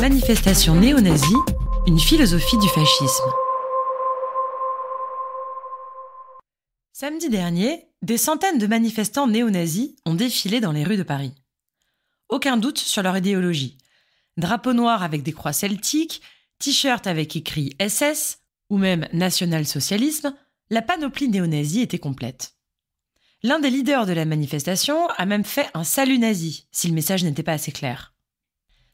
Manifestation néo-nazie, une philosophie du fascisme. Samedi dernier, des centaines de manifestants néo-nazis ont défilé dans les rues de Paris. Aucun doute sur leur idéologie. Drapeau noir avec des croix celtiques, t-shirt avec écrit SS ou même national-socialisme, la panoplie néo-nazie était complète. L'un des leaders de la manifestation a même fait un salut nazi, si le message n'était pas assez clair.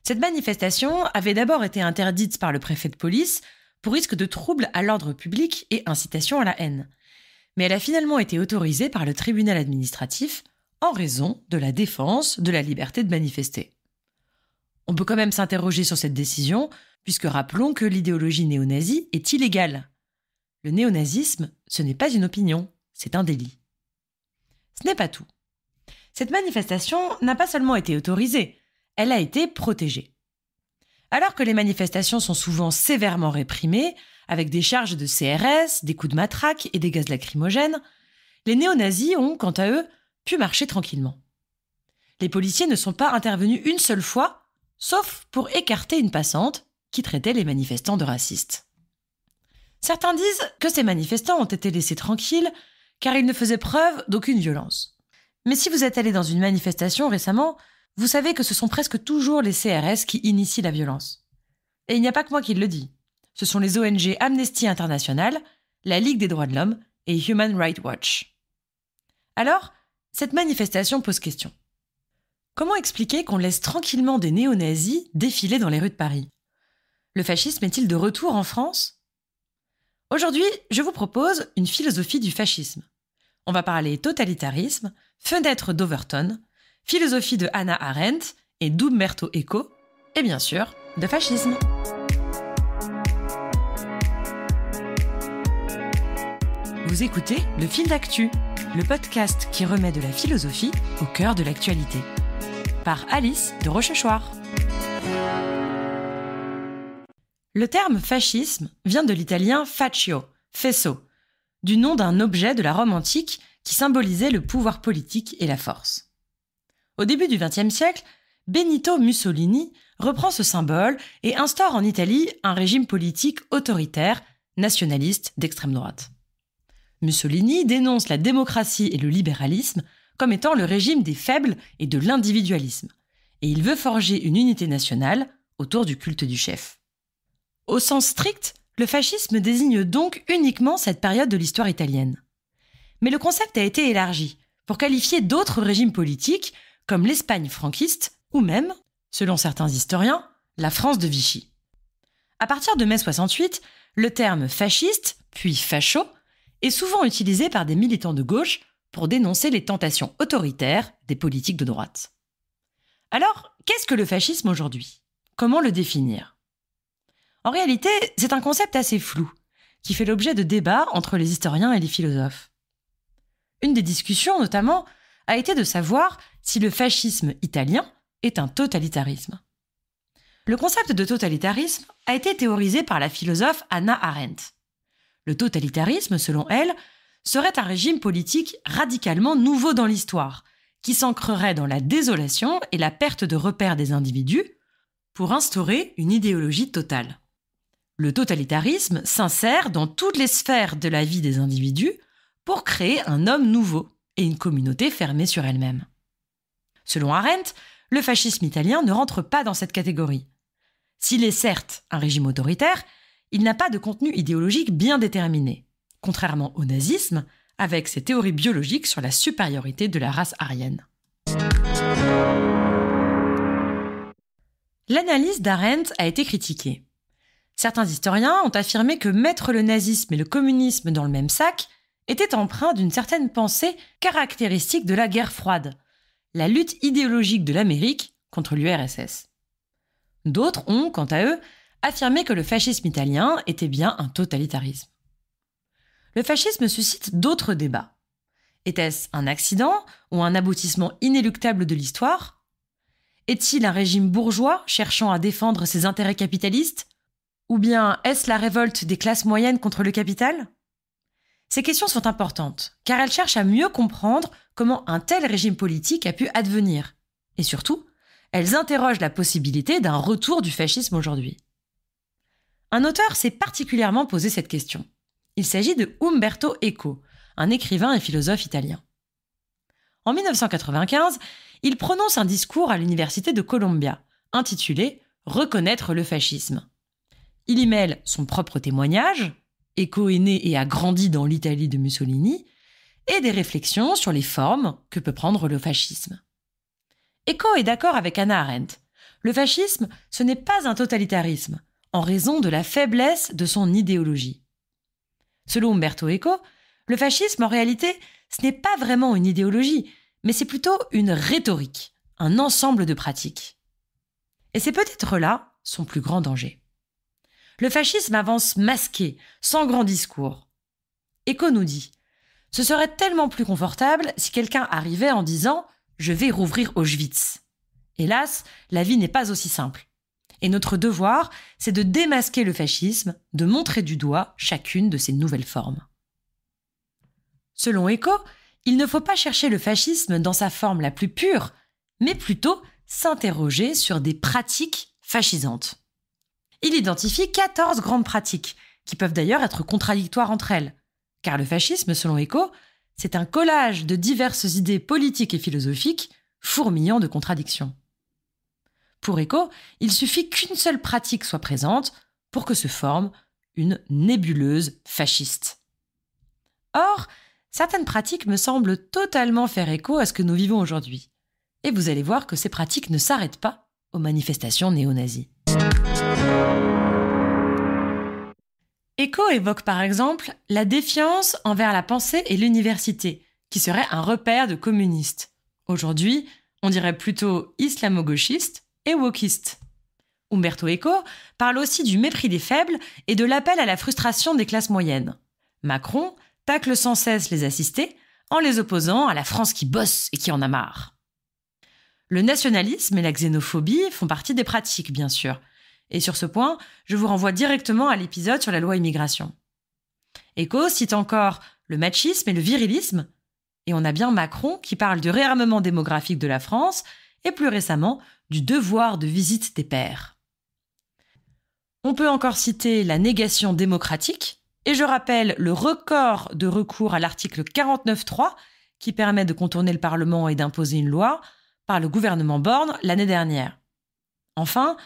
Cette manifestation avait d'abord été interdite par le préfet de police pour risque de troubles à l'ordre public et incitation à la haine. Mais elle a finalement été autorisée par le tribunal administratif en raison de la défense de la liberté de manifester. On peut quand même s'interroger sur cette décision, puisque rappelons que l'idéologie néo-nazie est illégale. Le néonazisme, ce n'est pas une opinion, c'est un délit. Ce n'est pas tout. Cette manifestation n'a pas seulement été autorisée, elle a été protégée. Alors que les manifestations sont souvent sévèrement réprimées, avec des charges de CRS, des coups de matraque et des gaz lacrymogènes, les néo-nazis ont, quant à eux, pu marcher tranquillement. Les policiers ne sont pas intervenus une seule fois, sauf pour écarter une passante qui traitait les manifestants de racistes. Certains disent que ces manifestants ont été laissés tranquilles car il ne faisait preuve d'aucune violence. Mais si vous êtes allé dans une manifestation récemment, vous savez que ce sont presque toujours les CRS qui initient la violence. Et il n'y a pas que moi qui le dis. Ce sont les ONG Amnesty International, la Ligue des droits de l'homme et Human Rights Watch. Alors, cette manifestation pose question. Comment expliquer qu'on laisse tranquillement des néo-nazis défiler dans les rues de Paris Le fascisme est-il de retour en France Aujourd'hui, je vous propose une philosophie du fascisme. On va parler totalitarisme, fenêtre d'Overton, philosophie de Hannah Arendt et d'Umberto Eco, et bien sûr, de fascisme. Vous écoutez le fil d'actu, le podcast qui remet de la philosophie au cœur de l'actualité. Par Alice de Rochechouart. Le terme fascisme vient de l'italien faccio, fesso, du nom d'un objet de la Rome antique qui symbolisait le pouvoir politique et la force. Au début du XXe siècle, Benito Mussolini reprend ce symbole et instaure en Italie un régime politique autoritaire, nationaliste d'extrême droite. Mussolini dénonce la démocratie et le libéralisme comme étant le régime des faibles et de l'individualisme, et il veut forger une unité nationale autour du culte du chef. Au sens strict, le fascisme désigne donc uniquement cette période de l'histoire italienne. Mais le concept a été élargi pour qualifier d'autres régimes politiques, comme l'Espagne franquiste ou même, selon certains historiens, la France de Vichy. À partir de mai 68, le terme fasciste, puis facho, est souvent utilisé par des militants de gauche pour dénoncer les tentations autoritaires des politiques de droite. Alors, qu'est-ce que le fascisme aujourd'hui Comment le définir en réalité, c'est un concept assez flou, qui fait l'objet de débats entre les historiens et les philosophes. Une des discussions, notamment, a été de savoir si le fascisme italien est un totalitarisme. Le concept de totalitarisme a été théorisé par la philosophe Anna Arendt. Le totalitarisme, selon elle, serait un régime politique radicalement nouveau dans l'histoire, qui s'ancrerait dans la désolation et la perte de repères des individus pour instaurer une idéologie totale. Le totalitarisme s'insère dans toutes les sphères de la vie des individus pour créer un homme nouveau et une communauté fermée sur elle-même. Selon Arendt, le fascisme italien ne rentre pas dans cette catégorie. S'il est certes un régime autoritaire, il n'a pas de contenu idéologique bien déterminé, contrairement au nazisme, avec ses théories biologiques sur la supériorité de la race aryenne. L'analyse d'Arendt a été critiquée. Certains historiens ont affirmé que mettre le nazisme et le communisme dans le même sac était empreint d'une certaine pensée caractéristique de la guerre froide, la lutte idéologique de l'Amérique contre l'URSS. D'autres ont, quant à eux, affirmé que le fascisme italien était bien un totalitarisme. Le fascisme suscite d'autres débats. Était-ce un accident ou un aboutissement inéluctable de l'histoire Est-il un régime bourgeois cherchant à défendre ses intérêts capitalistes ou bien est-ce la révolte des classes moyennes contre le capital Ces questions sont importantes, car elles cherchent à mieux comprendre comment un tel régime politique a pu advenir. Et surtout, elles interrogent la possibilité d'un retour du fascisme aujourd'hui. Un auteur s'est particulièrement posé cette question. Il s'agit de Umberto Eco, un écrivain et philosophe italien. En 1995, il prononce un discours à l'Université de Columbia, intitulé Reconnaître le fascisme. Il y mêle son propre témoignage, écho est né et a grandi dans l'Italie de Mussolini, et des réflexions sur les formes que peut prendre le fascisme. Eco est d'accord avec Anna Arendt. Le fascisme, ce n'est pas un totalitarisme, en raison de la faiblesse de son idéologie. Selon Umberto Eco, le fascisme, en réalité, ce n'est pas vraiment une idéologie, mais c'est plutôt une rhétorique, un ensemble de pratiques. Et c'est peut-être là son plus grand danger. Le fascisme avance masqué, sans grand discours. Echo nous dit Ce serait tellement plus confortable si quelqu'un arrivait en disant ⁇ Je vais rouvrir Auschwitz ⁇ Hélas, la vie n'est pas aussi simple. Et notre devoir, c'est de démasquer le fascisme, de montrer du doigt chacune de ses nouvelles formes. Selon Eco, il ne faut pas chercher le fascisme dans sa forme la plus pure, mais plutôt s'interroger sur des pratiques fascisantes. Il identifie 14 grandes pratiques, qui peuvent d'ailleurs être contradictoires entre elles. Car le fascisme, selon Echo, c'est un collage de diverses idées politiques et philosophiques fourmillant de contradictions. Pour Echo, il suffit qu'une seule pratique soit présente pour que se forme une nébuleuse fasciste. Or, certaines pratiques me semblent totalement faire écho à ce que nous vivons aujourd'hui. Et vous allez voir que ces pratiques ne s'arrêtent pas aux manifestations néo-nazies. Eco évoque par exemple la défiance envers la pensée et l'université, qui serait un repère de communistes. Aujourd'hui, on dirait plutôt islamo-gauchiste et wokiste. Umberto Eco parle aussi du mépris des faibles et de l'appel à la frustration des classes moyennes. Macron tacle sans cesse les assistés en les opposant à la France qui bosse et qui en a marre. Le nationalisme et la xénophobie font partie des pratiques, bien sûr, et sur ce point, je vous renvoie directement à l'épisode sur la loi immigration. Echo cite encore le machisme et le virilisme, et on a bien Macron qui parle du réarmement démographique de la France, et plus récemment du devoir de visite des pères. On peut encore citer la négation démocratique, et je rappelle le record de recours à l'article 49.3 qui permet de contourner le Parlement et d'imposer une loi par le gouvernement Borne l'année dernière. Enfin,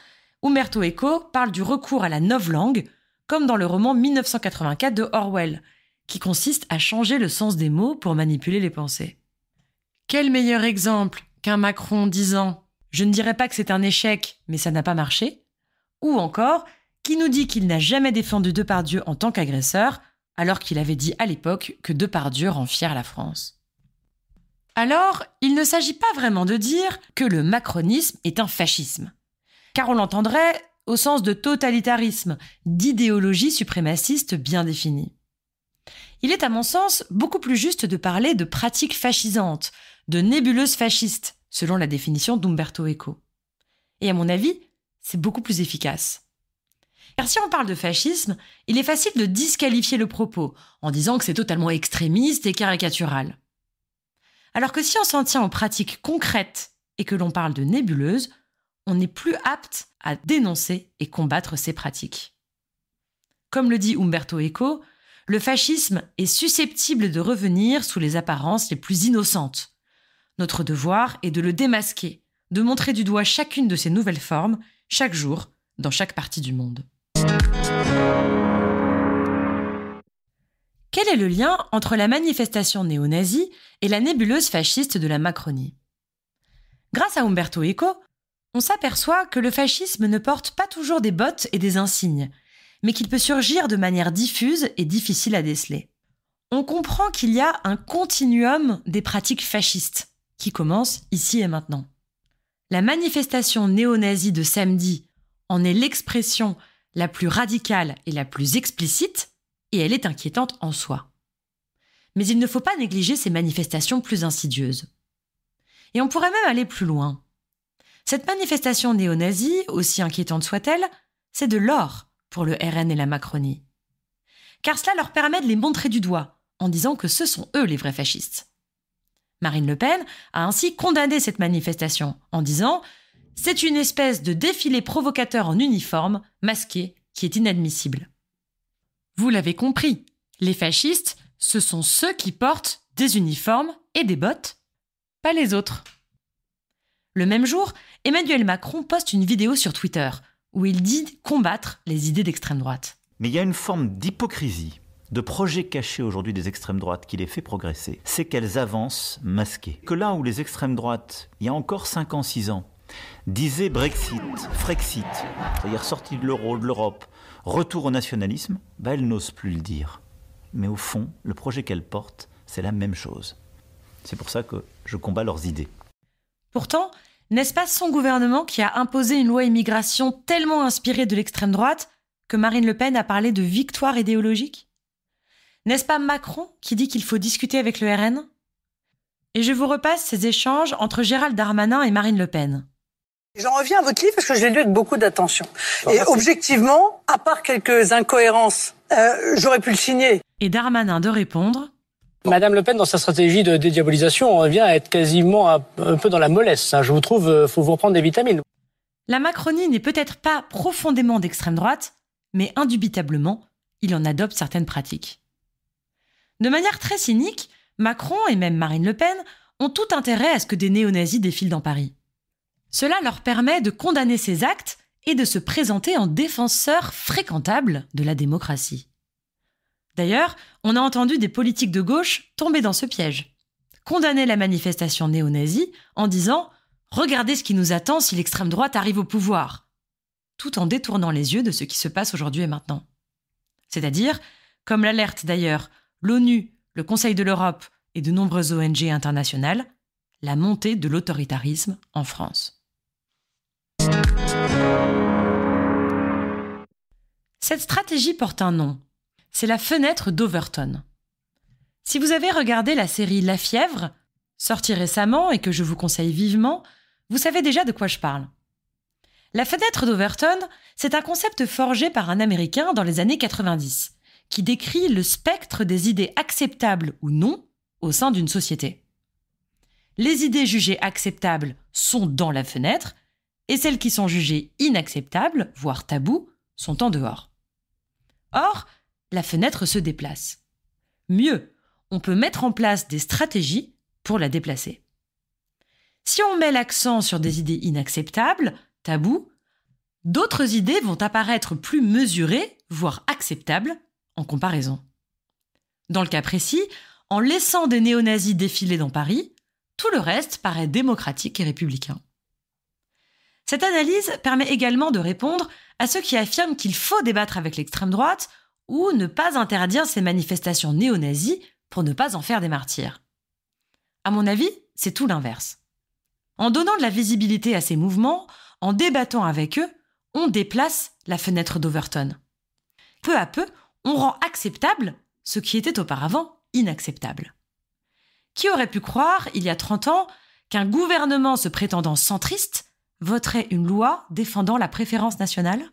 Umberto Eco parle du recours à la langue comme dans le roman 1984 de Orwell, qui consiste à changer le sens des mots pour manipuler les pensées. Quel meilleur exemple qu'un Macron disant Je ne dirais pas que c'est un échec, mais ça n'a pas marché Ou encore, qui nous dit qu'il n'a jamais défendu Depardieu en tant qu'agresseur, alors qu'il avait dit à l'époque que Depardieu rend fière la France. Alors, il ne s'agit pas vraiment de dire que le macronisme est un fascisme car on l'entendrait au sens de totalitarisme, d'idéologie suprémaciste bien définie. Il est à mon sens beaucoup plus juste de parler de pratiques fascisantes, de nébuleuses fascistes, selon la définition d'Umberto Eco. Et à mon avis, c'est beaucoup plus efficace. Car si on parle de fascisme, il est facile de disqualifier le propos en disant que c'est totalement extrémiste et caricatural. Alors que si on s'en tient aux pratiques concrètes et que l'on parle de nébuleuses, on n'est plus apte à dénoncer et combattre ces pratiques. Comme le dit Umberto Eco, le fascisme est susceptible de revenir sous les apparences les plus innocentes. Notre devoir est de le démasquer, de montrer du doigt chacune de ses nouvelles formes, chaque jour, dans chaque partie du monde. Quel est le lien entre la manifestation néo-nazie et la nébuleuse fasciste de la Macronie Grâce à Umberto Eco, on s'aperçoit que le fascisme ne porte pas toujours des bottes et des insignes, mais qu'il peut surgir de manière diffuse et difficile à déceler. On comprend qu'il y a un continuum des pratiques fascistes, qui commence ici et maintenant. La manifestation néo-nazie de samedi en est l'expression la plus radicale et la plus explicite, et elle est inquiétante en soi. Mais il ne faut pas négliger ces manifestations plus insidieuses. Et on pourrait même aller plus loin. Cette manifestation néo-nazie, aussi inquiétante soit-elle, c'est de l'or pour le RN et la Macronie. Car cela leur permet de les montrer du doigt, en disant que ce sont eux les vrais fascistes. Marine Le Pen a ainsi condamné cette manifestation en disant C'est une espèce de défilé provocateur en uniforme, masqué, qui est inadmissible. Vous l'avez compris, les fascistes, ce sont ceux qui portent des uniformes et des bottes, pas les autres. Le même jour, Emmanuel Macron poste une vidéo sur Twitter où il dit combattre les idées d'extrême droite. Mais il y a une forme d'hypocrisie, de projet caché aujourd'hui des extrêmes droites qui les fait progresser. C'est qu'elles avancent masquées. Que là où les extrêmes droites, il y a encore 5 ans, 6 ans, disaient Brexit, Frexit, c'est-à-dire sortie de l'euro, de l'Europe, retour au nationalisme, bah elles n'osent plus le dire. Mais au fond, le projet qu'elles portent, c'est la même chose. C'est pour ça que je combats leurs idées. Pourtant, n'est-ce pas son gouvernement qui a imposé une loi immigration tellement inspirée de l'extrême droite que Marine Le Pen a parlé de victoire idéologique N'est-ce pas Macron qui dit qu'il faut discuter avec le RN Et je vous repasse ces échanges entre Gérald Darmanin et Marine Le Pen. J'en reviens à votre livre parce que je l'ai lu avec beaucoup d'attention. Ah, et objectivement, à part quelques incohérences, euh, j'aurais pu le signer. Et Darmanin de répondre Madame Le Pen, dans sa stratégie de dédiabolisation, revient à être quasiment un peu dans la mollesse. Hein. Je vous trouve, euh, faut vous reprendre des vitamines. La Macronie n'est peut-être pas profondément d'extrême droite, mais indubitablement, il en adopte certaines pratiques. De manière très cynique, Macron et même Marine Le Pen ont tout intérêt à ce que des néo-nazis défilent dans Paris. Cela leur permet de condamner ces actes et de se présenter en défenseurs fréquentables de la démocratie. D'ailleurs, on a entendu des politiques de gauche tomber dans ce piège. Condamner la manifestation néo-nazie en disant Regardez ce qui nous attend si l'extrême droite arrive au pouvoir tout en détournant les yeux de ce qui se passe aujourd'hui et maintenant. C'est-à-dire, comme l'alerte d'ailleurs l'ONU, le Conseil de l'Europe et de nombreuses ONG internationales, la montée de l'autoritarisme en France. Cette stratégie porte un nom, c'est la fenêtre d'Overton. Si vous avez regardé la série La fièvre, sortie récemment et que je vous conseille vivement, vous savez déjà de quoi je parle. La fenêtre d'Overton, c'est un concept forgé par un Américain dans les années 90, qui décrit le spectre des idées acceptables ou non au sein d'une société. Les idées jugées acceptables sont dans la fenêtre, et celles qui sont jugées inacceptables, voire taboues, sont en dehors. Or, la fenêtre se déplace. Mieux, on peut mettre en place des stratégies pour la déplacer. Si on met l'accent sur des idées inacceptables, tabous, d'autres idées vont apparaître plus mesurées, voire acceptables, en comparaison. Dans le cas précis, en laissant des néo-nazis défiler dans Paris, tout le reste paraît démocratique et républicain. Cette analyse permet également de répondre à ceux qui affirment qu'il faut débattre avec l'extrême droite ou ne pas interdire ces manifestations néo-nazies pour ne pas en faire des martyrs. À mon avis, c'est tout l'inverse. En donnant de la visibilité à ces mouvements, en débattant avec eux, on déplace la fenêtre d'Overton. Peu à peu, on rend acceptable ce qui était auparavant inacceptable. Qui aurait pu croire, il y a 30 ans, qu'un gouvernement se prétendant centriste voterait une loi défendant la préférence nationale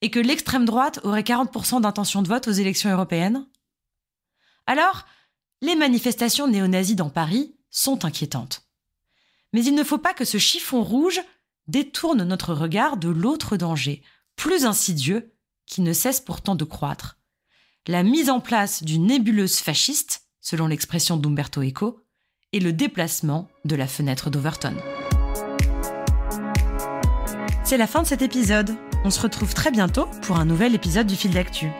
et que l'extrême droite aurait 40% d'intention de vote aux élections européennes Alors, les manifestations néo-nazies dans Paris sont inquiétantes. Mais il ne faut pas que ce chiffon rouge détourne notre regard de l'autre danger, plus insidieux, qui ne cesse pourtant de croître. La mise en place d'une nébuleuse fasciste, selon l'expression d'Umberto Eco, et le déplacement de la fenêtre d'Overton. C'est la fin de cet épisode. On se retrouve très bientôt pour un nouvel épisode du fil d'actu.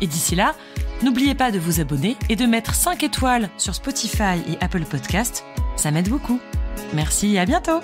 Et d'ici là, n'oubliez pas de vous abonner et de mettre 5 étoiles sur Spotify et Apple Podcast, ça m'aide beaucoup. Merci et à bientôt.